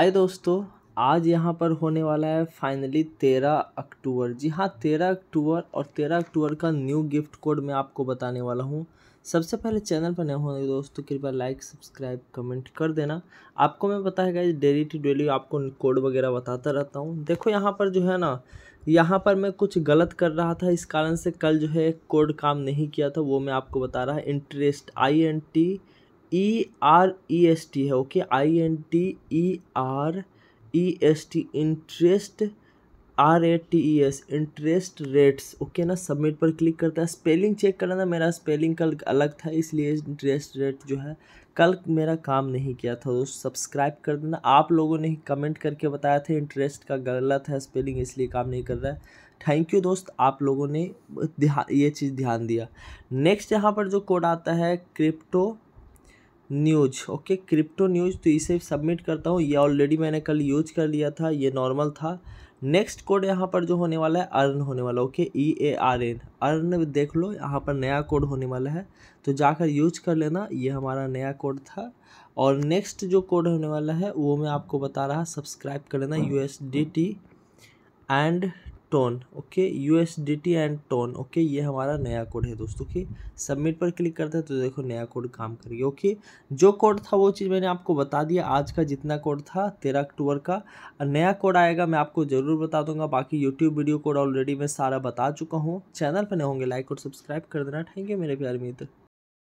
आए दोस्तों आज यहाँ पर होने वाला है फाइनली तेरह अक्टूबर जी हाँ तेरह अक्टूबर और तेरह अक्टूबर का न्यू गिफ्ट कोड मैं आपको बताने वाला हूँ सबसे पहले चैनल पर नए होने दोस्तों कृपया लाइक सब्सक्राइब कमेंट कर देना आपको मैं बताएगा डेली टू डेली आपको कोड वगैरह बताता रहता हूँ देखो यहाँ पर जो है ना यहाँ पर मैं कुछ गलत कर रहा था इस कारण से कल जो है कोड काम नहीं किया था वो मैं आपको बता रहा है interest I N T E R E S T है okay I N T E R E S T interest R A T E S interest rates okay ना सबमिट पर क्लिक करता है स्पेलिंग चेक करना था मेरा spelling कल अलग था इसलिए इंटरेस्ट रेट जो है कल मेरा काम नहीं किया था दोस्त तो सब्सक्राइब कर देना आप लोगों ने कमेंट करके बताया था इंटरेस्ट का गलत है स्पेलिंग इसलिए काम नहीं कर रहा है थैंक यू दोस्त आप लोगों ने ध्यान ये चीज़ ध्यान दिया नेक्स्ट यहाँ पर जो कोड आता है crypto news okay crypto news तो इसे सबमिट करता हूँ ये ऑलरेडी मैंने कल यूज कर लिया था ये नॉर्मल था नेक्स्ट कोड यहाँ पर जो होने वाला है अर्न होने वाला okay E A R N earn देख लो यहाँ पर नया कोड होने वाला है तो जाकर यूज कर लेना ये हमारा नया कोड था और नेक्स्ट जो कोड होने वाला है वो मैं आपको बता रहा सब्सक्राइब कर लेना U S D T and tone okay U S D T and tone okay ये हमारा नया कोड है दोस्तों की सबमिट पर क्लिक करते हैं तो देखो नया कोड काम करिए ओके जो कोड था वो चीज़ मैंने आपको बता दिया आज का जितना कोड था तेरह अक्टूबर का नया कोड आएगा मैं आपको ज़रूर बता दूंगा बाकी यूट्यूब वीडियो कोड ऑलरेडी मैं सारा बता चुका हूँ चैनल पर नहीं होंगे लाइक और सब्सक्राइब कर देना थैंक यू मेरे प्यार मित्र